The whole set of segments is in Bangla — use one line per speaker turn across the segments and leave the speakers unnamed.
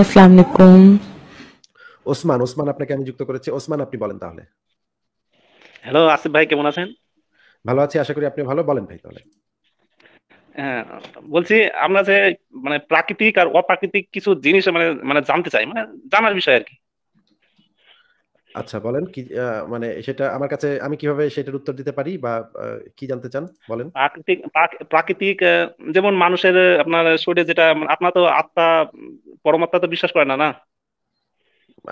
আসসালামু আলাইকুম
ওসমান ওসমান আপনাকে আমি যুক্ত করেছি ওসমান আপনি বলেন তাহলে হ্যালো আসিফ ভাই কেমন আছেন ভালো আছি আশা করি আপনি ভালো বলেন ভাই তাহলে
হ্যাঁ, বলছি আমরা যে মানে প্রাকৃতিক আর অপ্রাকৃতিক কিছু জিনিস মানে মানে জানতে চাই মানে জানার বিষয় আর কি
আচ্ছা বলেন কি মানে সেটা আমার কাছে আমি কিভাবে সেটার উত্তর দিতে পারি বা কি জানতে চান বলেন
প্রাকৃতিক প্রাকৃতিক যেমন মানুষের আপনার শরীরে যেটা মানে আপনার তো আত্মা পরমাত্মা তো বিশ্বাস করে না না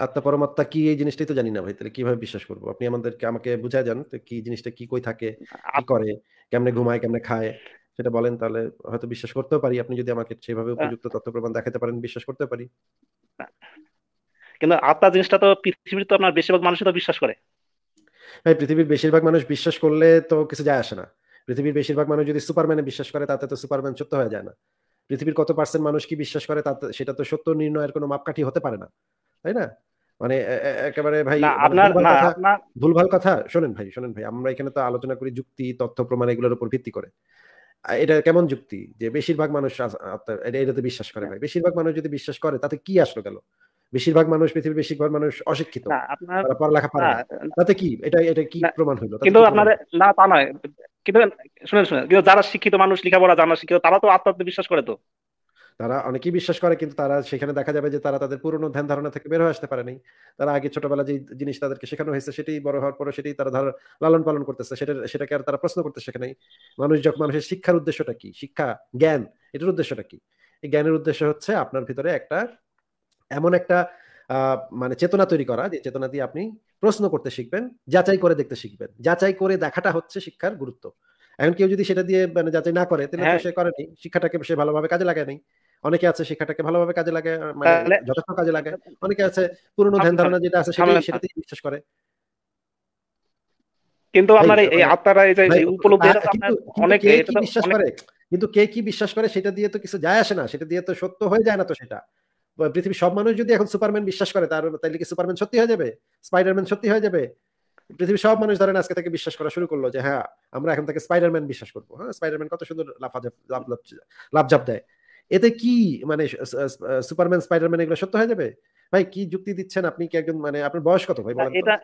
আত্মা পরমাত্মা কি এই জিনিসটাই তো জানি না ভাই তাহলে কিভাবে বিশ্বাস করবো আপনি আমাদেরকে আমাকে বুঝায় যান কি জিনিসটা কি কই থাকে কি করে কেমনে ঘুমায় কেমনে খায় সেটা বলেন তাহলে হয়তো বিশ্বাস করতেও পারি আপনি যদি আমাকে সেভাবে উপযুক্ত তথ্য প্রমাণ দেখাতে পারেন বিশ্বাস করতে পারি
কিন্তু আত্মা জিনিসটা তো পৃথিবীর তো আপনার বেশিরভাগ মানুষই তো বিশ্বাস করে
ভাই পৃথিবীর বেশিরভাগ মানুষ বিশ্বাস করলে তো কিছু যায় আসে না পৃথিবীর বেশিরভাগ মানুষ যদি সুপারম্যানে বিশ্বাস করে তাতে তো সুপারম্যান সত্য হয়ে যায় না পৃথিবীর কত পার্সেন্ট মানুষ কি বিশ্বাস করে তাতে সেটা তো সত্য নির্ণয়ের কোনো মাপকাঠি হতে পারে না তাই না মানে একেবারে ভাই মানে আপনার ভুলভাল কথা শোনেন ভাই শোনেন ভাই আমরা এখানে তো আলোচনা করি যুক্তি তথ্য প্রমাণ এগুলোর উপর ভিত্তি করে এটা কেমন যুক্তি যে বেশিরভাগ মানুষ এটাতে বিশ্বাস করে হ্যাঁ। ভাই বেশিরভাগ মানুষ যদি বিশ্বাস করে তাতে কি আসলো গেল বেশিরভাগ মানুষ পৃথিবীর বেশিরভাগ মানুষ অশিক্ষিত তারা পড়ালেখা পারে তাতে কি এটা এটা কি প্রমাণ হলো কিন্তু আপনাদের
না তা নয় কিন্তু শুনেন শুনেন কিন্তু যারা শিক্ষিত মানুষ লেখাপড়া জানা শিক্ষিত তারা তো আত্মাত্ম বিশ্বাস করে তো
তারা অনেকেই বিশ্বাস করে কিন্তু তারা সেখানে দেখা যাবে যে তারা তাদের পুরনো ধ্যান ধারণা থেকে বের হয়ে আসতে পারেনি তারা আগে ছোটবেলা যে জিনিস তাদেরকে শেখানো হয়েছে সেটাই বড় হওয়ার পরে সেটাই তারা ধর লালন পালন করতেছে সেটা সেটাকে আর তারা প্রশ্ন করতে শেখে নাই মানুষ যখন মানুষের শিক্ষার উদ্দেশ্যটা কি শিক্ষা জ্ঞান এটার উদ্দেশ্যটা কি এই জ্ঞানের উদ্দেশ্য হচ্ছে আপনার ভিতরে একটা এমন একটা মানে চেতনা তৈরি করা যে চেতনা দিয়ে আপনি প্রশ্ন করতে শিখবেন যাচাই করে দেখতে শিখবেন যাচাই করে দেখাটা হচ্ছে শিক্ষার গুরুত্ব এখন কেউ যদি সেটা দিয়ে মানে যাচাই না করে তাহলে হ্যাঁ। সে করেনি শিক্ষাটাকে সে ভালোভাবে কাজে লাগায় নাই অনেকে আছে শিক্ষাটাকে ভালোভাবে কাজে লাগে মানে যথেষ্ট কাজে লাগে অনেকে আছে পুরনো ধ্যান ধারণা যেটা আছে সেটা সেটাতে বিশ্বাস করে কিন্তু আমার এই মানে আত্মারা এই যে উপলব্ধি অনেক বিশ্বাস করে কিন্তু কে কি বিশ্বাস করে সেটা দিয়ে তো কিছু যায় আসে না সেটা দিয়ে তো সত্য হয়ে যায় না তো সেটা পৃথিবীর সব মানুষ যদি এখন সুপারম্যান বিশ্বাস করে তার তাইলে কি সুপারম্যান সত্যি হয়ে যাবে স্পাইডারম্যান সত্যি হয়ে যাবে পৃথিবীর সব মানুষ ধরেন আজকে থেকে বিশ্বাস করা শুরু করলো যে হ্যাঁ আমরা এখন তাকে স্পাইডারম্যান বিশ্বাস করবো হ্যাঁ স্পাইডারম্যান কত সুন্দর লাভজাপ দেয় এতে কি মানে সুপারম্যান স্পাইডারম্যান এগুলো সত্য হয়ে যাবে ভাই কি যুক্তি দিচ্ছেন আপনি কি একজন মানে আপনার বয়স কত ভাই এটা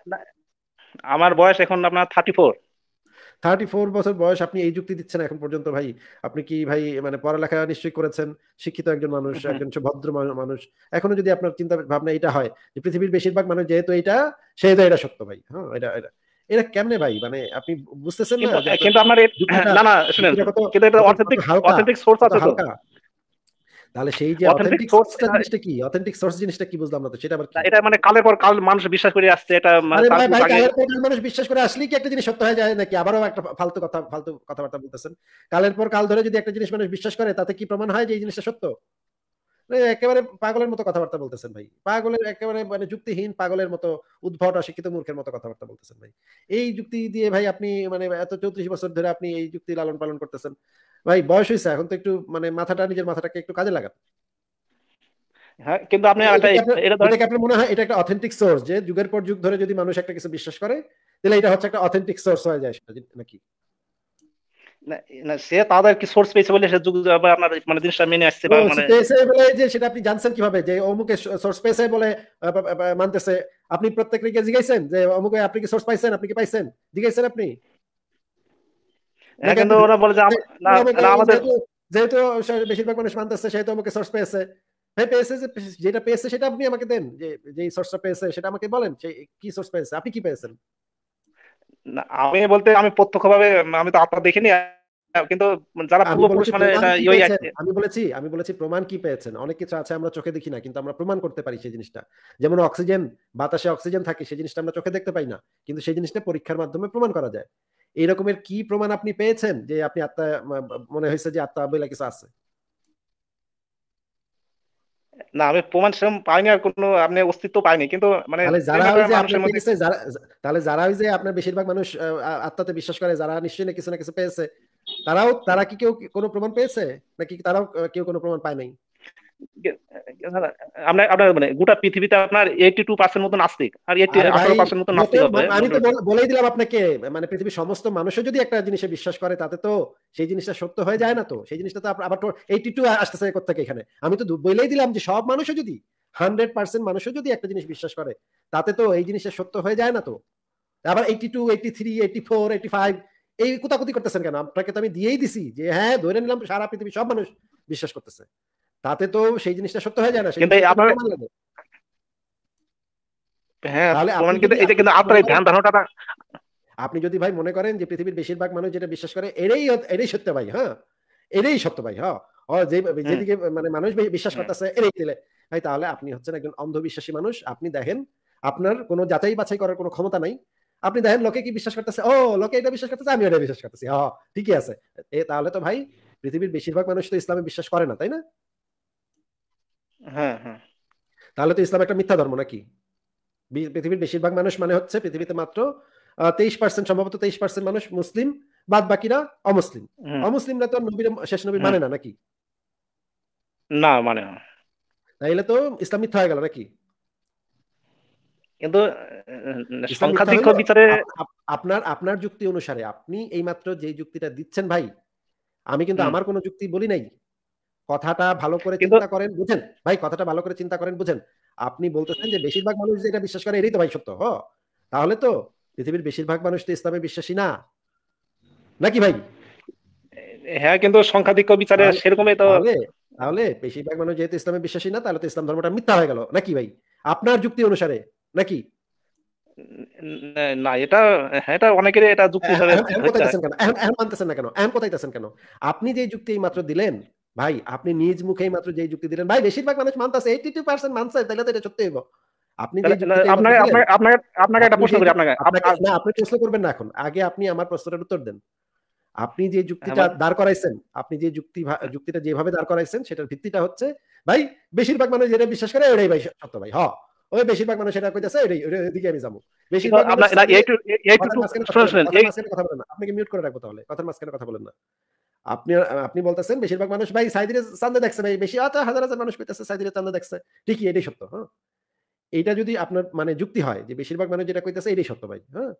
আমার বয়স এখন আপনার থার্টি ফোর
থার্টি ফোর বছর বয়স আপনি এই যুক্তি দিচ্ছেন এখন পর্যন্ত ভাই আপনি কি ভাই মানে পড়ালেখা নিশ্চয়ই করেছেন শিক্ষিত একজন মানুষ হ্যাঁ। একজন ভদ্র মানুষ এখনো যদি আপনার চিন্তা ভাবনা এটা হয় যে পৃথিবীর বেশিরভাগ মানুষ যেহেতু এটা সেহেতু এটা সত্য ভাই হ্যাঁ এটা এটা এটা কেমনে ভাই মানে আপনি বুঝতেছেন না কিন্তু আমার না না শুনেন
কিন্তু এটা অথেন্টিক অথেন্টিক সোর্স আছে তো তাহলে সেই যে অথেন্টিক
জিনিসটা কি অথেন্টিক সোর্স জিনিসটা কি বুঝলাম না তো সেটা আবার এটা মানে কালের পর কাল মানুষ বিশ্বাস করে আসছে এটা কালের পর মানুষ বিশ্বাস করে আসলে কি একটা জিনিস সত্য হয়ে যায় নাকি আবারও একটা ফালতু কথা ফালতু কথাবার্তা বলতেছেন কালের পর কাল ধরে যদি একটা জিনিস মানুষ বিশ্বাস করে তাতে কি প্রমাণ হয় যে এই জিনিসটা সত্য মানে একেবারে পাগলের মতো কথাবার্তা বলতেছেন ভাই পাগলের একেবারে মানে যুক্তিহীন পাগলের মতো উদ্ভট অশিক্ষিত মূর্খের মতো কথাবার্তা বলতেছেন ভাই এই যুক্তি দিয়ে ভাই আপনি মানে এত চৌত্রিশ বছর ধরে আপনি এই যুক্তি লালন পালন করতেছেন ভাই বয়স হয়েছে এখন তো একটু মানে মাথাটা নিজের মাথাটাকে একটু কাজে লাগান হ্যাঁ, কিন্তু আপনি আপনার মনে হয় এটা একটা অথেন্টিক সোর্স যে যুগের পর যুগ ধরে যদি মানুষ একটা কিছু বিশ্বাস করে তাহলে এটা হচ্ছে একটা অথেন্টিক সোর্স হয়ে যায় সেটা নাকি সে
তাদের কি সোর্স পেয়েছে বলে সে যুগ আপনার মানে জিনিসটা মেনে আসছে বা মানে পেয়েছে
বলে যে সেটা আপনি জানছেন কিভাবে যে অমুকে সোর্স পেয়েছে বলে মানতেছে আপনি প্রত্যেককে যে অমুকে আপনি কি সোর্স পাইছেন আপনি কি পাইছেন আপনি হ্যাঁ, কিন্তু ওরা বলে যে না আমাদের যেহেতু বেশিরভাগ মানুষ মানতেছে সেহেতু আমাকে সোর্স পেয়েছে হ্যাঁ পেয়েছে যে যেটা পেয়েছে সেটা আপনি আমাকে দেন যে যে সোর্সটা পেয়েছে সেটা আমাকে বলেন সেই কি সোর্স পেয়েছে আপনি কি পেয়েছেন
আমি বলতে আমি প্রত্যক্ষভাবে আমি তো আপনার দেখিনি কিন্তু যারা পূর্বপুরুষ মানে ইয়ে আছে আমি
বলেছি আমি বলেছি প্রমাণ কি পেয়েছেন অনেক কিছু আছে আমরা চোখে দেখি না কিন্তু আমরা প্রমাণ করতে পারি সেই জিনিসটা যেমন অক্সিজেন বাতাসে অক্সিজেন থাকে সেই জিনিসটা আমরা চোখে দেখতে পাই না কিন্তু সেই জিনিসটা পরীক্ষার মাধ্যমে প্রমাণ করা যায় এই রকমের কি প্রমাণ আপনি পেয়েছেন যে আপনি আত্মা মনে হয়েছে যে আত্মা বলে কিছু আছে না আমি
প্রমাণ সেরকম পাইনি আর কোনো আপনি অস্তিত্ব পাইনি কিন্তু মানে যারা
তাহলে যারা ওই যে আপনার বেশিরভাগ মানুষ আত্মাতে বিশ্বাস করে যারা নিশ্চয়ই কিছু না কিছু পেয়েছে তারাও তারা কি কেউ কোনো প্রমাণ পেয়েছে নাকি তারাও কেউ কোনো প্রমাণ পায় নাই মানে
আমি তো বলেই দিলাম
মানে যদি আমি তো বলেই দিলাম যে সব মানুষও যদি হান্ড্রেড পার্সেন্ট মানুষও যদি একটা জিনিস বিশ্বাস করে তাতে তো এই জিনিসটা সত্য হয়ে যায় না তো আবার eighty two eighty three eighty four eighty five এই কোথাকুতি করতেছেন কেন আপনাকে তো আমি দিয়েই দিছি যে হ্যাঁ ধরে নিলাম সারা পৃথিবী সব মানুষ বিশ্বাস করতেছে তাতে তো সেই জিনিসটা সত্য হয়ে যায় না কিন্তু হ্যাঁ, আপনার আপনি যদি ভাই মনে করেন যে পৃথিবীর বেশিরভাগ মানুষ যেটা বিশ্বাস করে এটাই এটাই সত্য ভাই হ্যাঁ এটাই সত্য ভাই হ্যাঁ যে যেদিকে মানে মানুষ বিশ্বাস করতেছে এটাই দিলে ভাই তাহলে আপনি হচ্ছেন একজন অন্ধবিশ্বাসী মানুষ আপনি দেখেন আপনার কোনো যাচাই বাছাই করার কোনো ক্ষমতা নাই আপনি দেখেন লোকে কি বিশ্বাস করতেছে ও লোকে এটা বিশ্বাস করতেছে আমি এটা বিশ্বাস করতেছি হ্যাঁ ঠিকই আছে এ তাহলে তো ভাই পৃথিবীর বেশিরভাগ মানুষ তো ইসলামে বিশ্বাস করে না তাই না হ্যাঁ, হ্যাঁ। তাহলে তো ইসলাম একটা মিথ্যা ধর্ম নাকি পৃথিবীর বেশিরভাগ মানুষ মানে হচ্ছে পৃথিবীতে মাত্র তেইশ পার্সেন্ট সম্ভবত তেইশ পার্সেন্ট মানুষ মুসলিম বাদ বাকিরা অমুসলিম অমুসলিমরা তো নবীর শেষ নবী মানে না নাকি না মানে না তাইলে তো ইসলাম মিথ্যা হয়ে গেল নাকি কিন্তু
সংখ্যাধিক্য বিচারে
আপনার আপনার যুক্তি অনুসারে আপনি এই মাত্র যে যুক্তিটা দিচ্ছেন ভাই আমি কিন্তু আমার কোনো যুক্তি বলি নাই কথাটা ভালো করে চিন্তা করেন বুঝেন ভাই কথাটা ভালো করে চিন্তা করেন বুঝেন আপনি বলতেছেন যে বেশিরভাগ মানুষ যে এটা বিশ্বাস করে এরই তো ভাই সত্য হ তাহলে তো পৃথিবীর বেশিরভাগ মানুষ তো ইসলামে বিশ্বাসী না নাকি ভাই হ্যাঁ কিন্তু সংখ্যাধিক্য বিচারে সেরকমই তো তাহলে বেশিরভাগ মানুষ যেহেতু ইসলামে বিশ্বাসী না তাহলে তো ইসলাম ধর্মটা মিথ্যা হয়ে গেল নাকি ভাই আপনার যুক্তি অনুসারে নাকি
না এটা হ্যাঁ,
এটা অনেকের এটা যুক্তি হিসাবে এখন মানতেছেন না কেন এখন কথাইতেছেন কেন আপনি যে যুক্তি এই মাত্র দিলেন ভাই আপনি নিজ মুখেই মাত্র যে যুক্তি দিলেন ভাই বেশিরভাগ মানুষ টু পার্সেন্ট মানছে তাহলে তো এটা সত্যি হইব আপনি আপনাকে একটা প্রশ্ন করি আপনাকে না আপনি প্রশ্ন করবেন না এখন আগে আপনি আমার উত্তর দেন আপনি যে হ্যাঁ, যুক্তিটা মানে দাঁড় করাইছেন আপনি যে যুক্তি হ্যাঁ। যুক্তিটা যেভাবে দাঁড় করাইছেন সেটার ভিত্তিটা হচ্ছে ভাই বেশিরভাগ মানুষ যেটা বিশ্বাস করে ওটাই ভাই সত্য ভাই হ ওই বেশিরভাগ মানুষ এটা কইতাছে আমি যাবো বেশিরভাগ আপনি মিউট করে রাখবো তাহলে কথার মাঝখানে কথা বলেন না আপনি আপনি বলতেছেন বেশিরভাগ মানুষ ভাই সাইদিরে চান্দা দেখছে ভাই বেশি আটা হাজার হাজার মানুষ পেতেছে সাইদিরে চান্দা দেখছে ঠিকই এটাই সত্য হ্যাঁ এটা যদি আপনার মানে যুক্তি হয় যে বেশিরভাগ মানুষ যেটা কইতেছে এটাই সত্য ভাই হ্যাঁ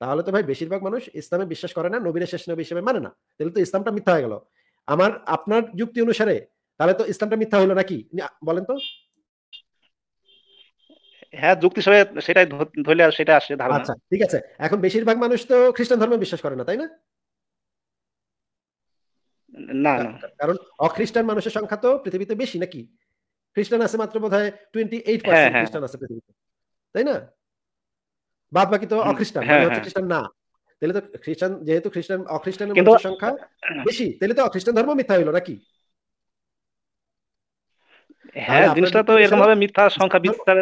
তাহলে তো ভাই বেশিরভাগ মানুষ ইসলামে বিশ্বাস করে না নবীরা শেষ নবী হিসেবে মানে না তাহলে তো ইসলামটা মিথ্যা হয়ে গেল আমার আপনার যুক্তি অনুসারে তাহলে তো ইসলামটা মিথ্যা হলো নাকি বলেন তো হ্যাঁ যুক্তি সবাই সেটাই ধরলে সেটা আসে আচ্ছা ঠিক আছে এখন বেশিরভাগ মানুষ তো খ্রিস্টান ধর্মে বিশ্বাস করে না তাই না না না কারণ অখ্রিস্টান মানুষের সংখ্যা তো পৃথিবীতে বেশি নাকি খ্রিস্টান আছে মাত্র হ্যাঁ, হ্যাঁ। খ্রিস্টান আছে পৃথিবীতে তাই না বাদ বাকি তো অখ্রিস্টান হ্যাঁ, মানে খ্রিস্টান না তাহলে তো খ্রিস্টান যেহেতু খ্রিস্টান অখ্রিস্টানের মানুষের সংখ্যা বেশি তাহলে তো অখ্রিস্টান ধর্ম মিথ্যা হইলো নাকি
হ্যাঁ জিনিসটা তো এরকম ভাবে
মিথ্যা সংখ্যা বিস্তার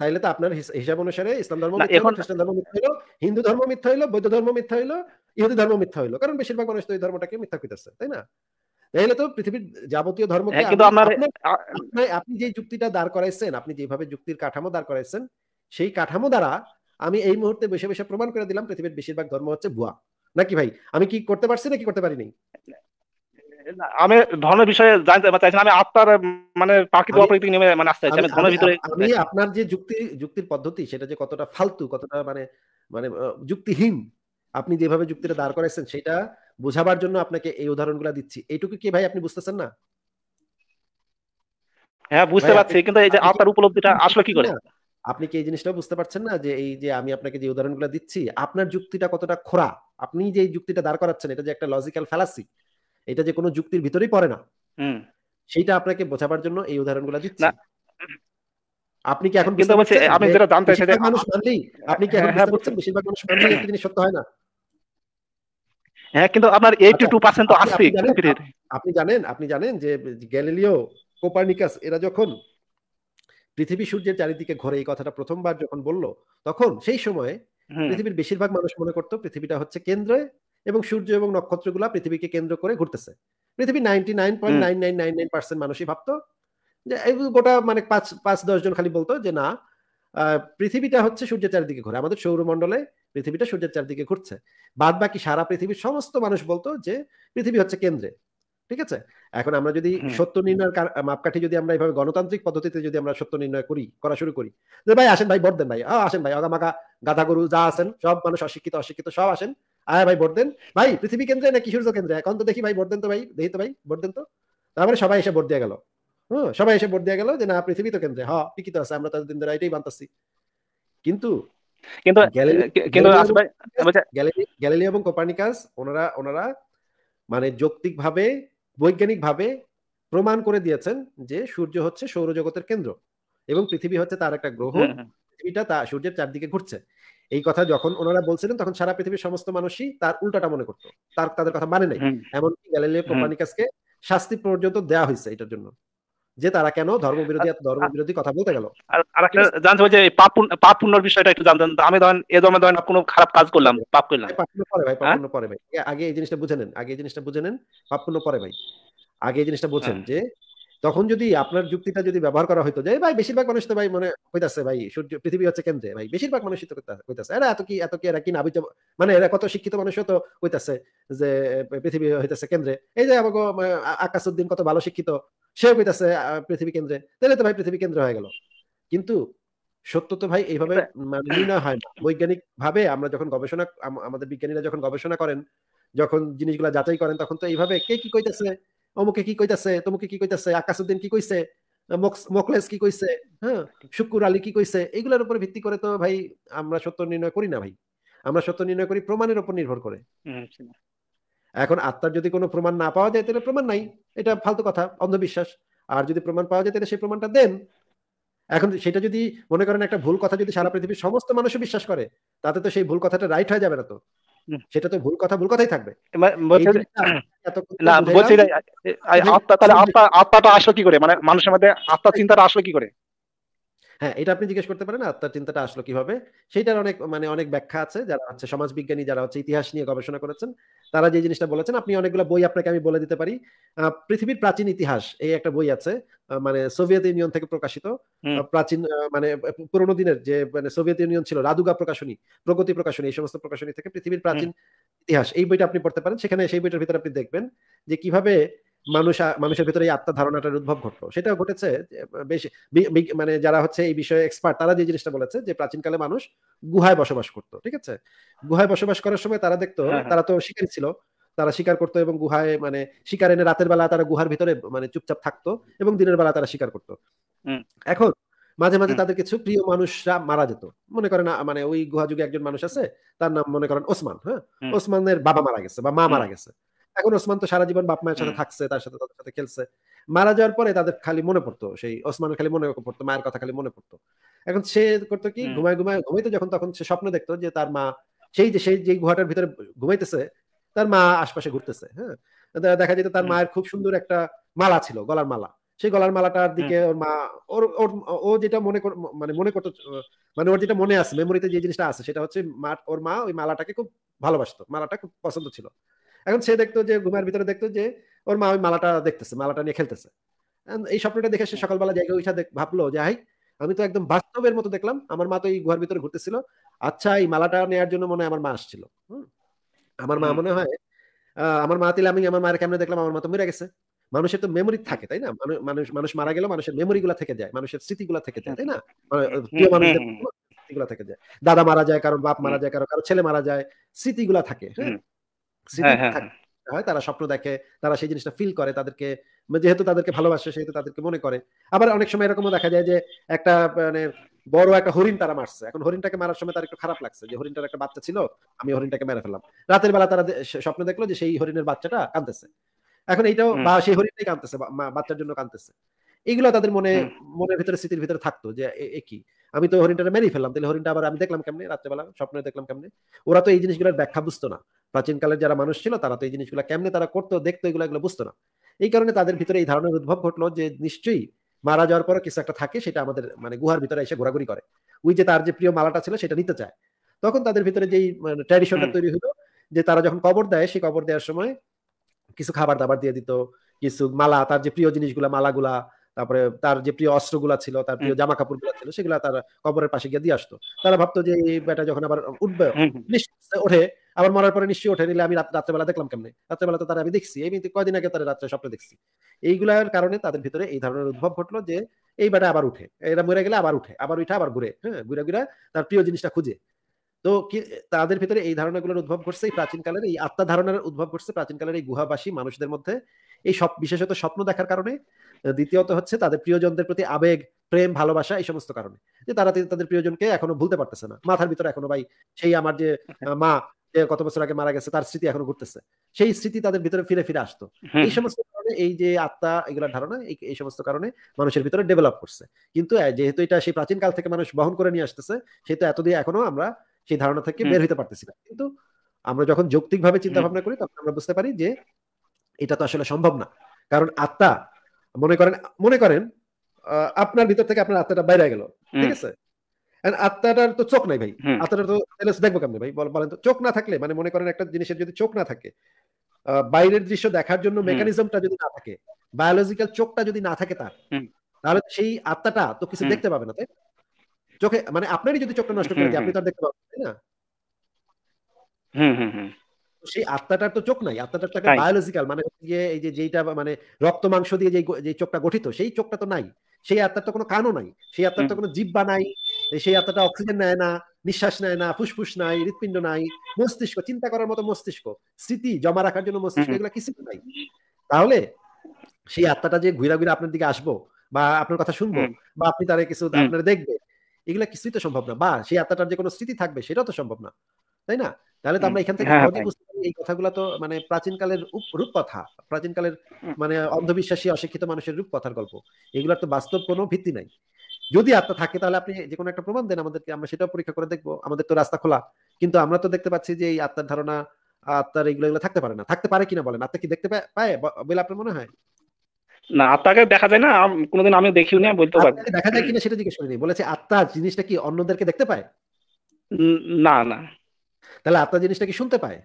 তাইলে তো আপনার হিসাব অনুসারে ইসলাম ধর্ম খ্রিস্টান ধর্ম মিথ্যা হইলো হিন্দু ধর্ম মিথ্যা হইলো বৌদ্ধ ধর্ম মিথ্যা হইলো ইহুদি ধর্ম মিথ্যা হইলো কারণ বেশিরভাগ মানুষ তো এই ধর্মটাকে মিথ্যা কইতেছে তাই না তাইলে তো পৃথিবীর যাবতীয় ধর্ম হ্যাঁ, আপনি যে যুক্তিটা দাঁড় করাইছেন আপনি যেভাবে যুক্তির কাঠামো দাঁড় করাইছেন সেই কাঠামো দ্বারা আমি এই মুহূর্তে বসে বসে প্রমাণ করে দিলাম পৃথিবীর বেশিরভাগ ধর্ম হচ্ছে ভুয়া নাকি ভাই আমি কি করতে পারছি নাকি করতে পারিনি আমি ধর্মের বিষয়ে জানতে চাইছি মানে আমি আত্মার মানে প্রাকৃত অপ্রাকৃতিক নিয়মে মানে আসতে চাইছি আমি ধর্মের ভিতরে আমি আপনার যে যুক্তি যুক্তির পদ্ধতি সেটা যে কতটা ফালতু কতটা মানে মানে যুক্তিহীন আপনি যেভাবে যুক্তিটা দাঁড় করাইছেন সেটা বোঝাবার জন্য আপনাকে এই উদাহরণগুলো দিচ্ছি এইটুকু কি ভাই আপনি বুঝতেছেন না হ্যাঁ বুঝতে পারছি কিন্তু এই যে উপলব্ধিটা কি করে আপনি কি এই জিনিসটা বুঝতে পারছেন না যে এই যে আমি আপনাকে যে উদাহরণগুলো দিচ্ছি আপনার যুক্তিটা কতটা খোরা আপনি যে যুক্তিটা দাঁড় করাচ্ছেন এটা যে একটা লজিক্যাল ফ্যালাসি এটা যে কোনো যুক্তির ভিতরেই পড়ে না সেইটা আপনাকে বোঝাবার জন্য এই উদাহরণগুলো দিচ্ছি আপনি কি এখন কিন্তু আমি যেটা জানতে চাই আপনি কি এখন হ্যাঁ, বুঝতে হ্যাঁ, পারছেন বেশিরভাগ মানুষ মানলেই একটা জিনিস সত্য হয় না হ্যাঁ কিন্তু আপনার 82% আচ্ছা, আপনি জানেন আপনি জানেন যে গ্যালিলিও এরা যখন পৃথিবী সূর্যের চারিদিকে ঘোরে এই কথাটা প্রথমবার যখন বলল তখন সেই সময়ে পৃথিবীর বেশিরভাগ মানুষ মনে করতো পৃথিবীটা হচ্ছে কেন্দ্রে এবং সূর্য এবং গুলা পৃথিবীকে কেন্দ্র করে ঘুরতেছে পৃথিবী ninety nine point nine nine nine nine percent মানুষই ভাবতো যে গোটা মানে পাঁচ পাঁচ দশ জন খালি বলতো যে না পৃথিবীটা হচ্ছে সূর্যের চারিদিকে ঘোরে আমাদের সৌরমন্ডলে পৃথিবীটা সূর্যের চারদিকে ঘুরছে বাদ বাকি সারা পৃথিবীর সমস্ত মানুষ বলতো যে পৃথিবী হচ্ছে কেন্দ্রে ঠিক আছে এখন আমরা যদি সত্য নির্ণয়ের মাপকাঠি যদি আমরা এইভাবে গণতান্ত্রিক পদ্ধতিতে যদি আমরা সত্য নির্ণয় করি করা শুরু করি যে ভাই আসেন ভাই ভোট দেন ভাই আসেন ভাই অগামাগা গাধা গরু যা আসেন সব মানুষ অশিক্ষিত অশিক্ষিত সব আসেন আয় ভাই ভোট দেন ভাই পৃথিবী কেন্দ্রে নাকি সূর্য কেন্দ্রে এখন তো দেখি ভাই ভোট দেন তো ভাই দেখি তো ভাই ভোট দেন তো তারপরে মানে সবাই এসে ভোট দিয়ে গেল হ্যাঁ সবাই এসে ভোট দিয়ে গেল যে না পৃথিবী তো কেন্দ্রে হ্যাঁ ঠিকই তো আছে আমরা তাদের দিন ধরে এটাই বানতাছি কিন্তু কিন্তু eh, কিন্তু এবং কোপার্নিকাস ওনারা ওনারা মানে যৌক্তিকভাবে বৈজ্ঞানিকভাবে প্রমাণ করে দিয়েছেন যে সূর্য হচ্ছে সৌরজগতের কেন্দ্র এবং পৃথিবী হচ্ছে তার একটা গ্রহ হ্যাঁ, হ্যাঁ। পৃথিবীটা তা সূর্যের চারদিকে ঘুরছে এই কথা যখন ওনারা বলছিলেন তখন সারা পৃথিবীর সমস্ত মানুষই তার উল্টাটা মনে করতো তার তাদের কথা মানে নাই এমনকি গ্যালিলিও কোপার্নিকাসকে শাস্তি পর্যন্ত দেয়া হয়েছে এটার জন্য যে তারা কেন ধর্ম বিরোধী ধর্ম বিরোধী কথা বলতে গেল
আর একটা জানতে হবে যে পাপ পাপ পুণ্যর বিষয়টা একটু জানতেন আমি ধরেন এ ধর্মে ধরেন কোনো খারাপ কাজ করলাম পাপ করলাম
পাপ পুণ্য পরে ভাই পাপ পুণ্য পরে হ্যাঁ? ভাই আগে এই জিনিসটা বুঝে নেন আগে এই জিনিসটা বুঝে নেন পাপ পুণ্য পরে ভাই আগে এই জিনিসটা বুঝেন হ্যাঁ। যে তখন যদি আপনার যুক্তিটা যদি ব্যবহার করা হইতো যে ভাই বেশিরভাগ মানুষ তো ভাই মানে হইতাছে ভাই সূর্য পৃথিবী হচ্ছে কেন্দ্রে ভাই বেশিরভাগ মানুষ তো হইতাছে এরা এত কি এত কি এরা কি নাবিত মানে এরা কত শিক্ষিত মানুষ তো হইতাছে যে পৃথিবী হইতাছে কেন্দ্রে এই যে আমাকে আকাশউদ্দিন কত ভালো শিক্ষিত সে হইতাছে পৃথিবী কেন্দ্রে তাহলে তো ভাই পৃথিবী কেন্দ্র হয়ে গেল কিন্তু সত্য তো ভাই এইভাবে নির্ণয় হয় না বৈজ্ঞানিক ভাবে আমরা যখন গবেষণা আমাদের বিজ্ঞানীরা যখন গবেষণা করেন যখন জিনিসগুলা যাচাই করেন তখন তো এইভাবে কে কি কইতেছে অমুকে কি কইতাছে তমুকে কি কইতাছে আকাশউদ্দিন কি কইছে মকলেস কি কইছে হ্যাঁ শুকুর আলী কি কইছে এগুলোর উপরে ভিত্তি করে তো ভাই আমরা সত্য নির্ণয় করি না ভাই আমরা সত্য নির্ণয় করি প্রমাণের উপর নির্ভর করে এখন আত্মার যদি কোনো প্রমাণ না পাওয়া যায় তাহলে প্রমাণ নাই এটা ফালতু কথা অন্ধবিশ্বাস আর যদি প্রমাণ পাওয়া যায় তাহলে সেই প্রমাণটা দেন এখন সেটা যদি মনে করেন একটা ভুল কথা যদি সারা পৃথিবীর সমস্ত মানুষ বিশ্বাস করে তাতে তো সেই ভুল কথাটা রাইট হয়ে যাবে না তো সেটা তো ভুল কথা ভুল কথাই থাকবে গবেষণা করেছেন তারা যে জিনিসটা বলেছেন আপনি অনেকগুলো বই আপনাকে আমি বলে দিতে পারি পৃথিবীর প্রাচীন ইতিহাস এই একটা বই আছে মানে সোভিয়েত ইউনিয়ন থেকে প্রকাশিত প্রাচীন মানে পুরোনো দিনের যে মানে সোভিয়েত ইউনিয়ন ছিল রাদুগা প্রকাশনী প্রগতি প্রকাশনী এই সমস্ত প্রকাশনী থেকে পৃথিবীর প্রাচীন ইতিহাস এই বইটা আপনি পড়তে পারেন সেখানে সেই বইটার ভিতরে আপনি দেখবেন যে কিভাবে মানুষ মানুষের ভিতরে এই আত্মা ধারণাটার উদ্ভব ঘটলো সেটা ঘটেছে বেশ মানে যারা হচ্ছে এই বিষয়ে এক্সপার্ট তারা যে জিনিসটা বলেছে যে প্রাচীনকালে মানুষ গুহায় বসবাস করতো ঠিক আছে গুহায় বসবাস করার সময় তারা দেখতো হ্যাঁ, হ্যাঁ। তারা তো শিকার ছিল তারা শিকার করতো এবং গুহায় মানে শিকার এনে রাতের বেলা তারা গুহার ভিতরে মানে চুপচাপ থাকতো এবং দিনের বেলা তারা শিকার করতো এখন মাঝে মাঝে তাদের কিছু প্রিয় মানুষরা মারা যেত মনে করেন মানে ওই যুগে একজন মানুষ আছে তার নাম মনে করেন ওসমান হ্যাঁ ওসমানের বাবা মারা গেছে বা মা মারা গেছে এখন ওসমান তো সারা জীবন বাপ মায়ের সাথে থাকছে তার সাথে তাদের সাথে খেলছে মারা যাওয়ার পরে তাদের খালি মনে পড়তো সেই ওসমানের খালি মনে পড়তো মায়ের কথা খালি মনে পড়তো এখন সে করতো কি ঘুমায় ঘুমায় ঘুমাইতো যখন তখন সে স্বপ্ন দেখতো যে তার মা সেই যে সেই যে গুহাটার ভিতরে ঘুমাইতেছে তার মা আশপাশে ঘুরতেছে হ্যাঁ দেখা যেত তার মায়ের খুব সুন্দর একটা মালা ছিল গলার মালা সেই গলার মালাটার দিকে ওর মা ওর ওর ও যেটা মনে মানে মনে করতো মানে ওর যেটা মনে আছে মেমোরিতে যে জিনিসটা আছে সেটা হচ্ছে মা ওর মা ওই মালাটাকে খুব ভালোবাসতো মালাটা খুব পছন্দ ছিল এখন সে দেখতো যে ঘুমের ভিতরে দেখতো যে ওর মা ওই মালাটা দেখতেছে মালাটা নিয়ে খেলতেছে এই স্বপ্নটা দেখে সে সকালবেলা জায়গা ওইটা ভাবলো যে হাই আমি তো একদম বাস্তবের মতো দেখলাম আমার মা তো এই গুহার ভিতরে ঘুরতেছিল আচ্ছা এই মালাটা নেওয়ার জন্য মনে হয় আমার মা আসছিল আমার মা মনে হয় আমার মা তিলে আমি আমার মায়ের কেমনে দেখলাম আমার মা তো মেরে গেছে মানুষের তো মেমোরি থাকে তাই না মানুষ মানুষ মারা গেলেও মানুষের গুলা থেকে যায় মানুষের স্মৃতি গুলা থেকে যায় তাই না মানে, প্রিয় মানুষদের স্মৃতিগুলো থেকে যায় দাদা মারা যায় কারণ বাপ মারা যায় কারো কারো ছেলে মারা যায় হ্যাঁ? স্মৃতি গুলা হ্যাঁ, হ্যাঁ, থাকে হয় তারা স্বপ্ন দেখে তারা সেই জিনিসটা ফিল করে তাদেরকে যেহেতু তাদেরকে ভালোবাসে সেহেতু তাদেরকে মনে করে আবার অনেক সময় এরকমও দেখা যায় যে একটা মানে বড় একটা হরিণ তারা মারছে এখন হরিণটাকে মারার সময় তার একটু খারাপ লাগছে যে হরিণটার একটা বাচ্চা ছিল আমি হরিণটাকে মেরে ফেললাম রাতের বেলা তারা স্বপ্ন দেখলো যে সেই হরিণের বাচ্চাটা কাঁদতেছে এখন এইটাও বা সেই হরিণটাই কাঁদতেছে বাচ্চার জন্য কাঁদতেছে এগুলো তাদের মনে মনের ভিতরে স্মৃতির ভিতরে থাকতো যে কি আমি তো হরিণটা মেরেই ফেললাম তাহলে হরিণটা আবার আমি দেখলাম কেমনে রাত্রেবেলা স্বপ্নে দেখলাম কেমনে ওরা তো এই জিনিসগুলোর ব্যাখ্যা বুঝতো না প্রাচীনকালের যারা মানুষ ছিল তারা তো এই জিনিসগুলো কেমনে তারা করতো দেখতো এগুলো এগুলো বুঝতো না এই কারণে তাদের ভিতরে এই ধারণার উদ্ভব ঘটলো যে নিশ্চয়ই মারা যাওয়ার পর কিছু একটা থাকে সেটা আমাদের মানে গুহার ভিতরে এসে ঘোরাঘুরি করে ওই যে তার যে প্রিয় মালাটা ছিল সেটা নিতে চায় তখন তাদের ভিতরে যেই ট্র্যাডিশনটা মানে, তৈরি হলো যে তারা যখন কবর দেয় সেই কবর দেওয়ার সময় কিছু খাবার দাবার দিয়ে দিত কিছু মালা তার যে প্রিয় জিনিসগুলা মালাগুলা তারপরে তার যে প্রিয় অস্ত্রগুলা ছিল তার প্রিয় জামা কাপড় গুলা ছিল সেগুলা তার কবরের পাশে গিয়ে দিয়ে আসতো তারা ভাবতো যে এই বেটা যখন আবার উঠবে ওঠে আবার মরার পরে নিশ্চয়ই ওঠে নিলে আমি রাত্রেবেলা দেখলাম কেমনে রাত্রেবেলা তো তারা আমি দেখছি এই কয়দিন আগে তারা রাত্রে স্বপ্ন দেখছি এইগুলার কারণে তাদের ভিতরে এই ধরনের উদ্ভব ঘটলো যে এই বেটা আবার উঠে এরা মরে গেলে আবার উঠে আবার উঠে আবার ঘুরে হ্যাঁ ঘুরে ঘুরে তার প্রিয় জিনিসটা খুঁজে তো তাদের ভিতরে এই ধারণাগুলোর উদ্ভব ঘটছে এই প্রাচীনকালের এই আত্মা ধারণার উদ্ভব ঘটছে প্রাচীনকালের এই গুহাবাসী মানুষদের মধ্যে এই সব বিশেষত স্বপ্ন দেখার কারণে দ্বিতীয়ত হচ্ছে তাদের প্রিয়জনদের প্রতি আবেগ প্রেম ভালোবাসা এই সমস্ত কারণে যে তারা তাদের প্রিয়জনকে এখনো ভুলতে পারতেছে না মাথার ভিতরে এখনো ভাই সেই আমার যে মা যে কত বছর আগে মারা গেছে তার স্মৃতি এখনো ঘুরতেছে সেই স্মৃতি তাদের ভিতরে ফিরে ফিরে আসতো এই সমস্ত কারণে এই যে আত্মা এগুলোর ধারণা এই সমস্ত কারণে মানুষের ভিতরে ডেভেলপ করছে কিন্তু যেহেতু এটা সেই প্রাচীন কাল থেকে মানুষ বহন করে নিয়ে আসতেছে সেহেতু এতদিন এখনো আমরা সেই ধারণা থেকে বের হইতে পারতেছি না কিন্তু আমরা যখন যৌক্তিক ভাবে চিন্তা ভাবনা করি তখন আমরা বুঝতে পারি যে এটা তো আসলে সম্ভব না কারণ আত্মা মনে করেন মনে করেন আপনার ভিতর থেকে আপনার আত্মাটা বাইরে গেল ঠিক আছে আত্মাটার তো চোখ নাই ভাই আত্মাটা তো দেখবো কেমনি ভাই বলেন তো চোখ না থাকলে মানে মনে করেন একটা জিনিসের যদি চোখ না থাকে বাইরের দৃশ্য দেখার জন্য মেকানিজমটা যদি না থাকে বায়োলজিক্যাল চোখটা যদি না থাকে তার তাহলে সেই আত্মাটা তো কিছু দেখতে পাবে না তাই চোখে মানে আপনারই যদি চোখটা নষ্ট করে আপনি তো আর দেখতে পাবেন তাই না সেই আত্মাটার তো চোখ নাই আত্মাটার তো বায়োলজিক্যাল মানে এই যে যেইটা মানে রক্ত মাংস দিয়ে যে চোখটা গঠিত সেই চোখটা তো নাই সেই আত্মার তো কোনো কানও নাই সেই আত্মার তো কোনো জিব্বা নাই সেই আত্মাটা অক্সিজেন নেয় না নিঃশ্বাস নেয় না ফুসফুস নাই হৃৎপিণ্ড নাই মস্তিষ্ক চিন্তা করার মতো মস্তিষ্ক স্মৃতি জমা রাখার জন্য মস্তিষ্ক এগুলো কিছু নাই তাহলে সেই আত্মাটা যে ঘুরা ঘুরে আপনার দিকে আসবো বা আপনার কথা শুনবো বা আপনি তারা কিছু আপনারা দেখবে এগুলো কিছুই তো সম্ভব না বা সেই আত্মাটার যে কোনো স্মৃতি থাকবে সেটাও তো সম্ভব না তাই না তাহলে তো আমরা এখান থেকে হ্যাঁ, হ্যাঁ। এই কথাগুলো তো মানে প্রাচীনকালের রূপকথা প্রাচীনকালের মানে অন্ধবিশ্বাসী অশিক্ষিত মানুষের রূপকথার গল্প এগুলোর তো বাস্তব কোনো ভিত্তি নাই যদি আত্মা থাকে তাহলে আপনি যে কোনো একটা প্রমাণ দেন আমাদেরকে আমরা সেটাও পরীক্ষা করে দেখবো আমাদের তো রাস্তা খোলা কিন্তু আমরা তো দেখতে পাচ্ছি যে এই আত্মার ধারণা আত্মার এগুলো এগুলো থাকতে পারে না থাকতে পারে কিনা বলেন আত্মা কি দেখতে পায় বলে আপনার মনে হয়
না আত্মাকে দেখা যায় না কোনোদিন আমি দেখিও না বলতে পারবো
দেখা যায় কিনা সেটা জিজ্ঞেস করিনি বলেছে আত্মা জিনিসটা কি অন্যদেরকে দেখতে পায় না না তাহলে আত্মা জিনিসটা কি শুনতে পায়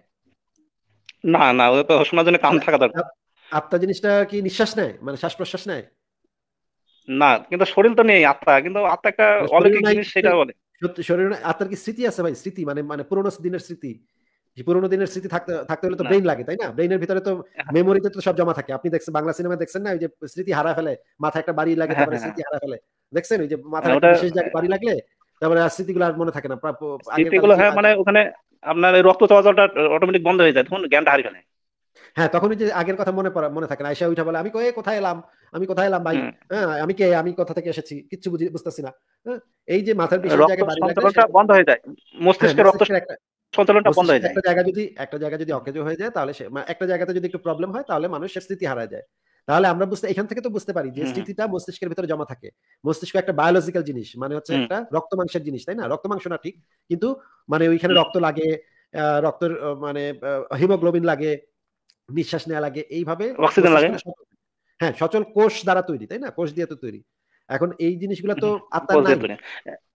না না তো শোনার জন্য কান থাকা দরকার
আত্মা জিনিসটা কি নিঃশ্বাস নেয় মানে শ্বাস প্রশ্বাস নেয়
না কিন্তু শরীর তো নেই আত্মা কিন্তু আত্মা একটা অলৌকিক জিনিস সেটা বলে
শরীর আত্মার কি স্মৃতি আছে ভাই স্মৃতি মানে মানে পুরোনো দিনের স্মৃতি যে পুরোনো দিনের স্মৃতি থাকতে থাকতে হলে তো ব্রেইন লাগে তাই না ব্রেইনের ভিতরে তো মেমোরিতে হ্যাঁ। তো সব জমা থাকে আপনি দেখছেন বাংলা সিনেমা দেখছেন না ওই যে স্মৃতি হারা ফেলে মাথা একটা বাড়ি লাগে হ্যাঁ, তারপরে হ্যাঁ, স্মৃতি হারা ফেলে দেখছেন ওই যে মাথা বিশেষ জায়গায় বাড়ি লাগলে তারপরে আর স্মৃতিগুলো আর মনে থাকে না স্মৃতিগুলো হ্যাঁ মানে
ওখানে আপনার রক্ত চলাচলটা অটোমেটিক বন্ধ হয়ে যায় তখন জ্ঞানটা হারিয়ে ফেলে
হ্যাঁ তখন যে আগের কথা মনে পড়া মনে থাকে না আয়সা উঠা বলে আমি কয়ে কোথায় এলাম আমি কোথায় এলাম ভাই হ্যাঁ আমি কে আমি কোথা থেকে এসেছি কিচ্ছু বুঝতেছি না এই যে মাথার বিষয় জায়গায় বাড়ি লাগলে
বন্ধ হয়ে যায় মস্তিষ্কের রক্ত
সঞ্চালনটা বন্ধ হয়ে যায় একটা জায়গা যদি একটা জায়গা যদি অকেজো হয়ে যায় তাহলে মানে একটা জায়গাতে যদি একটু প্রবলেম হয় তাহলে স্থিতি হারায় যায় তাহলে আমরা বুঝতে এখান থেকে তো বুঝতে পারি যে স্থিতিটা মস্তিষ্কের ভিতরে জমা থাকে মস্তিষ্ক একটা বায়োলজিক্যাল জিনিস মানে হচ্ছে একটা রক্ত মাংসের জিনিস তাই না রক্ত মাংস না ঠিক কিন্তু মানে ওইখানে রক্ত লাগে মানে হিমোগ্লোবিন লাগে নিঃশ্বাস নেওয়া লাগে এইভাবে অক্সিজেন লাগে হ্যাঁ সচল কোষ দ্বারা তৈরি তাই না কোষ দিয়ে তো তৈরি এখন এই জিনিসগুলো তো আত্মার নাই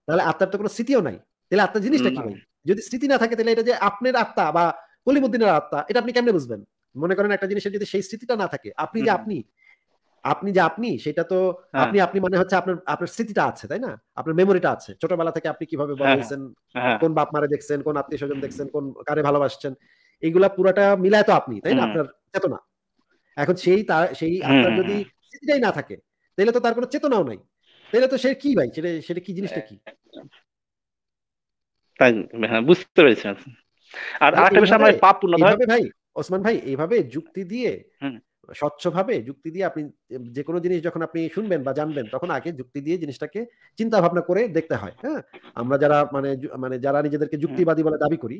তাহলে আত্মার তো কোনো স্মৃতিও নাই তাহলে আত্মার জিনিসটা কি ভাই যদি স্মৃতি না থাকে তাহলে এটা যে আপনার আত্মা বা কলিমুদ্দিনের আত্মা এটা আপনি কেমনে বুঝবেন মনে করেন একটা জিনিসের যদি সেই স্মৃতিটা না থাকে আপনি যে আপনি আপনি যে আপনি সেটা তো হ্যাঁ। আপনি আপনি মানে হচ্ছে আপনার আপনার স্মৃতিটা আছে তাই না আপনার মেমোরিটা আছে ছোটবেলা থেকে আপনি কিভাবে বড় হ্যাঁ, হয়েছেন হ্যাঁ, কোন বাপ মারে দেখছেন কোন আত্মীয় স্বজন দেখছেন কোন কারে ভালোবাসছেন এইগুলা পুরাটা মিলায় তো আপনি তাই না আপনার চেতনা এখন সেই তার সেই আপনার যদি স্মৃতিটাই না থাকে তাহলে তো তার কোনো চেতনাও নাই তাহলে তো সে কি ভাই সেটা সেটা কি জিনিসটা কি
হ্যাঁ বুঝতে পেরেছি আর আরেকটা বিষয় আমরা পাপ পূর্ণ হয় ভাই
ওসমান ভাই এইভাবে যুক্তি দিয়ে স্বচ্ছভাবে যুক্তি দিয়ে আপনি যে কোনো জিনিস যখন আপনি শুনবেন বা জানবেন তখন আগে যুক্তি দিয়ে জিনিসটাকে চিন্তা ভাবনা করে দেখতে হয় হ্যাঁ আমরা যারা মানে মানে যারা নিজেদেরকে যুক্তিবাদী বলে দাবি করি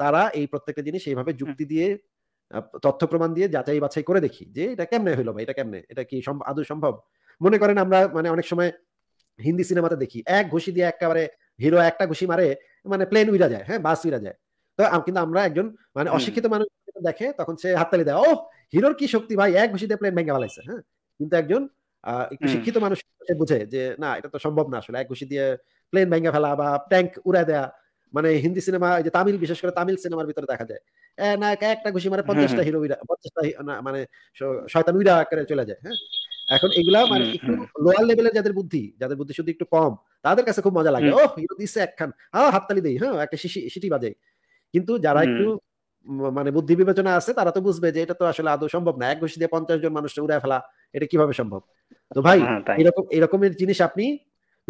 তারা এই প্রত্যেকটা জিনিস এইভাবে যুক্তি দিয়ে তথ্য প্রমাণ দিয়ে যাচাই বাছাই করে দেখি যে এটা কেমনে হলো ভাই এটা কেমনে এটা কি আদৌ সম্ভব মনে করেন আমরা মানে অনেক সময় হিন্দি সিনেমাতে দেখি এক ঘুষি দিয়ে একেবারে হিরো একটা ঘুষি মারে মানে প্লেন উড়া যায় হ্যাঁ বাস উড়া যায় তো কিন্তু আমরা একজন মানে অশিক্ষিত মানুষ দেখে তখন সে হাততালি দেয় ও হিরোর কি শক্তি ভাই এক ঘুষিতে প্লেন ভেঙে ফেলাইছে হ্যাঁ কিন্তু একজন একটু শিক্ষিত মানুষ বুঝে যে না এটা তো সম্ভব না আসলে এক ঘুষি দিয়ে প্লেন ভেঙে ফেলা বা ট্যাঙ্ক উড়ায় দেয়া মানে হিন্দি সিনেমা যে তামিল বিশেষ করে তামিল সিনেমার ভিতরে দেখা যায় না একটা ঘুষি মারে পঞ্চাশটা হিরো পঞ্চাশটা মানে শয়তান উড়া আকারে চলে যায় হ্যাঁ এখন এগুলা মানে একটু লোয়ার লেভেলের যাদের বুদ্ধি যাদের বুদ্ধি শুধু একটু কম তাদের কাছে খুব মজা লাগে ও হিরো দিছে একখান হ্যাঁ হাততালি দেই হ্যাঁ একটা শিশি সিটি বাজে কিন্তু যারা একটু মানে বুদ্ধি বিবেচনা আছে তারা তো বুঝবে যে এটা তো আসলে আদৌ সম্ভব না এক ঘুষি দিয়ে পঞ্চাশ জন মানুষকে উড়ে ফেলা এটা কিভাবে সম্ভব তো ভাই হ্যাঁ, এরকম এরকমের জিনিস আপনি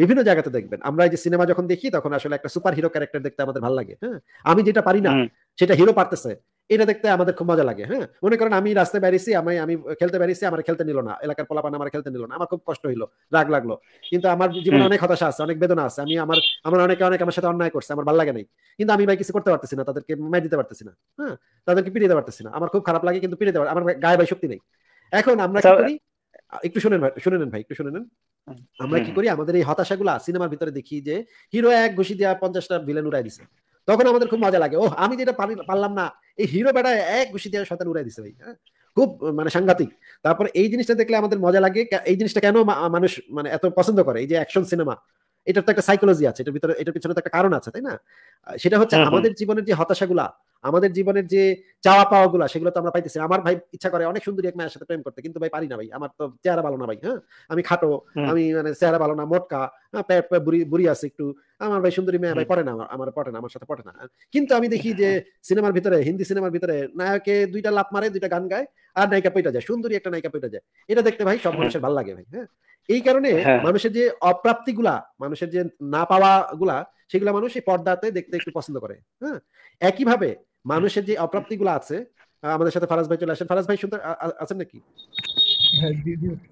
বিভিন্ন জায়গাতে দেখবেন আমরা যে সিনেমা যখন দেখি তখন আসলে একটা সুপার হিরো ক্যারেক্টার দেখতে আমাদের ভালো লাগে হ্যাঁ আমি যেটা পারি না সেটা হিরো পারতেছে এটা দেখতে আমাদের খুব মজা লাগে হ্যাঁ মনে করেন আমি রাস্তায় বেরিয়েছি আমি আমি খেলতে বেরিয়েছি আমার খেলতে নিল না এলাকার পোলাপান আমার খেলতে নিল না আমার খুব কষ্ট হইলো রাগ লাগলো কিন্তু আমার জীবনে অনেক হতাশা আছে অনেক বেদনা আছে আমি আমার আমার অনেকে অনেক আমার সাথে অন্যায় করছে আমার ভালো লাগে নাই কিন্তু আমি ভাই কিছু করতে পারতেছি না তাদেরকে মাই দিতে পারতেছি না হ্যাঁ তাদেরকে পিড়িয়ে দিতে পারতেছি না আমার খুব খারাপ লাগে কিন্তু পিড়িয়ে দেওয়ার আমার গায়ে ভাই শক্তি নেই এখন আমরা কি করি একটু শুনেন ভাই শুনে নেন ভাই একটু শুনে নেন আচ্ছা। আমরা কি করি আমাদের এই হতাশা গুলা সিনেমার ভিতরে দেখি যে হিরো এক ঘুষি দেওয়া পঞ্চাশটা ভিলেন উড়াই দিছে তখন আমাদের খুব মজা লাগে ও আমি যেটা পারলাম না এই হিরো বেটা এক বেশি দিয়ে সাঁতার উড়াই দিছে ভাই হ্যাঁ খুব মানে সাংঘাতিক তারপর এই জিনিসটা দেখলে আমাদের মজা লাগে এই জিনিসটা কেন মানুষ মানে এত পছন্দ করে এই যে অ্যাকশন সিনেমা এটার তো একটা সাইকোলজি আছে এটার ভিতরে এটার পিছনে তো একটা কারণ আছে তাই না সেটা হচ্ছে হ্যাঁ, হ্যাঁ। আমাদের জীবনের যে হতাশাগুলা আমাদের জীবনের যে চাওয়া পাওয়া গুলা সেগুলো তো আমরা পাইতেছি আমার ভাই ইচ্ছা করে অনেক সুন্দরী এক মায়ের সাথে প্রেম করতে কিন্তু ভাই পারি না ভাই আমার তো চেহারা ভালো না ভাই হ্যাঁ আমি খাটো আমি মানে চেহারা ভালো না মোটকা হ্যাঁ? বুড়ি বুড়ি আছে একটু আমার ভাই সুন্দরী মেয়ে ভাই পড়ে না আমার আমার পড়ে না আমার সাথে পড়ে না কিন্তু আমি দেখি যে সিনেমার ভিতরে হিন্দি সিনেমার ভিতরে নায়কে দুইটা লাভ মারে দুইটা গান গায় আর নায়িকা পেটা যায় সুন্দরী একটা নায়িকা পেটা যায় এটা দেখতে ভাই সব মানুষের ভালো লাগে ভাই হ্যাঁ এই কারণে হ্যাঁ। মানুষের যে অপ্রাপ্তি গুলা মানুষের যে না পাওয়া গুলা সেগুলা মানুষ এই পর্দাতে দেখতে একটু পছন্দ করে হ্যাঁ একইভাবে মানুষের যে অপ্রাপ্তি গুলা আছে আমাদের সাথে ফারাজ ভাই চলে আসেন ফারাজ ভাই শুনতে আছেন নাকি হ্যাঁ,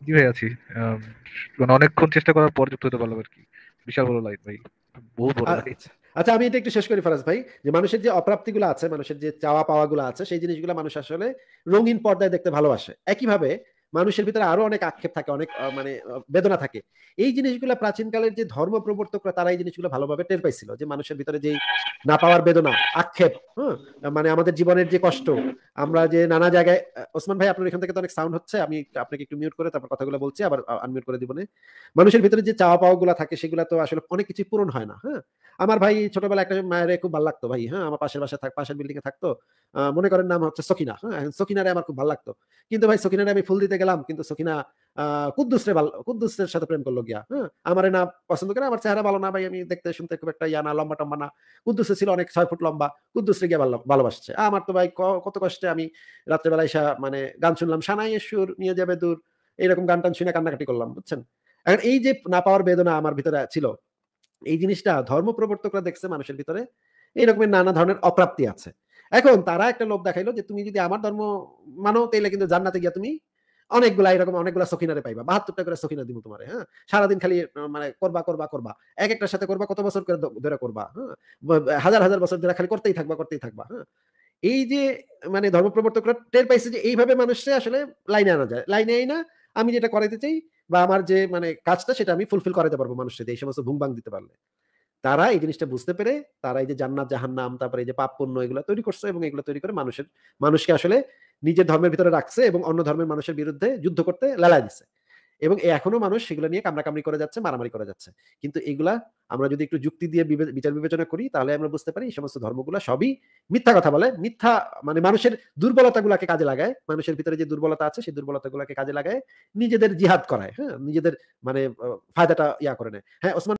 জি ভাই আছি মানে অনেকক্ষণ চেষ্টা করার পর যুক্ত হতে পারলাম আর কি বিশাল বড় লাইট ভাই বহু বড় আচ্ছা আমি এটা একটু শেষ করি ফারাজ ভাই যে মানুষের যে অপ্রাপ্তিগুলো আছে মানুষের যে চাওয়া পাওয়াগুলো আছে সেই জিনিসগুলো মানুষ আসলে রঙিন পর্দায় দেখতে ভালোবাসে একইভাবে মানুষের ভিতরে আরো অনেক আক্ষেপ থাকে অনেক মানে বেদনা থাকে এই জিনিসগুলো প্রাচীনকালের যে ধর্ম প্রবর্তকরা তারা এই জিনিসগুলো ভালোভাবে টের পাইছিল যে মানুষের ভিতরে যে না পাওয়ার বেদনা আক্ষেপ হ্যাঁ মানে আমাদের জীবনের যে কষ্ট আমরা যে নানা জায়গায় ওসমান ভাই আপনার এখান থেকে তো অনেক সাউন্ড হচ্ছে আমি আপনাকে একটু মিউট করে তারপর কথাগুলো বলছি আবার আনমিউট করে দিবনে মানুষের ভিতরে যে চাওয়া পাওয়াগুলো থাকে সেগুলো তো আসলে অনেক কিছু পূরণ হয় না হ্যাঁ আমার ভাই ছোটবেলা একটা মায়ের খুব ভালো লাগতো ভাই হ্যাঁ আমার পাশের বাসায় থাক পাশের বিল্ডিং এ থাকতো মনে করেন নাম হচ্ছে সকিনা হ্যাঁ সকিনারে আমার খুব ভালো লাগতো কিন্তু ভাই সকিনারে আমি ফুল দিতে গেলাম কিন্তু সকিনা কুদ্দুসরে ভালো কুদ্দুসের সাথে প্রেম করলো গিয়া হ্যাঁ না পছন্দ করে আমার চেহারা ভালো না ভাই আমি দেখতে শুনতে খুব একটা ইয়া না লম্বা টম্বা না কুদ্দুসে ছিল অনেক ছয় ফুট লম্বা কুদ্দুসরে গিয়ে ভালোবাসছে আমার তো ভাই কত কষ্টে আমি এসা মানে গান শুনলাম সানাই সুর নিয়ে যাবে দূর এইরকম গান টান শুনে কান্নাকাটি করলাম বুঝছেন এখন এই যে না পাওয়ার বেদনা আমার ভিতরে ছিল এই জিনিসটা ধর্ম প্রবর্তকরা দেখছে মানুষের ভিতরে এইরকমের নানা ধরনের অপ্রাপ্তি আছে এখন তারা একটা লোভ দেখাইলো যে তুমি যদি আমার ধর্ম মানো তাইলে কিন্তু জান্নাতে গিয়া তুমি অনেকগুলো এরকম অনেকগুলো সখিনারে পাইবা বাহাত্তরটা করে সখিনা দিব তোমার হ্যাঁ সারাদিন খালি মানে করবা করবা করবা এক একটার সাথে করবা কত বছর করে ধরে করবা হ্যাঁ হাজার হাজার বছর ধরে খালি করতেই থাকবা করতেই থাকবা হ্যাঁ এই যে মানে ধর্ম প্রবর্তকরা টের পাইছে যে এইভাবে মানুষকে আসলে লাইনে আনা যায় লাইনে আই না আমি যেটা করাইতে চাই বা আমার যে মানে কাজটা সেটা আমি ফুলফিল করাইতে পারবো মানুষকে এই সমস্ত ভুমবাং দিতে পারলে তারা এই জিনিসটা বুঝতে পেরে তারা এই যে জান্নাত জাহান্নাম তারপরে এই যে পাপ পণ্য এগুলো তৈরি করছে এবং এগুলো তৈরি করে মানুষের মানুষকে আসলে নিজের ধর্মের ভিতরে রাখছে এবং অন্য ধর্মের মানুষের বিরুদ্ধে যুদ্ধ করতে লালা দিচ্ছে এবং এখনো মানুষ সেগুলো নিয়ে কামড়াকামড়ি করে যাচ্ছে মারামারি করে যাচ্ছে কিন্তু এগুলা আমরা যদি একটু যুক্তি দিয়ে বিচার বিবেচনা করি তাহলে আমরা বুঝতে পারি এই সমস্ত ধর্মগুলো সবই মিথ্যা কথা বলে মিথ্যা মানে মানুষের দুর্বলতাগুলোকে কাজে লাগায় মানুষের ভিতরে যে দুর্বলতা আছে সেই দুর্বলতাগুলোকে কাজে লাগায় নিজেদের জিহাদ করায় হ্যাঁ নিজেদের মানে ফায়দাটা ইয়া করে নেয় হ্যাঁ ওসমান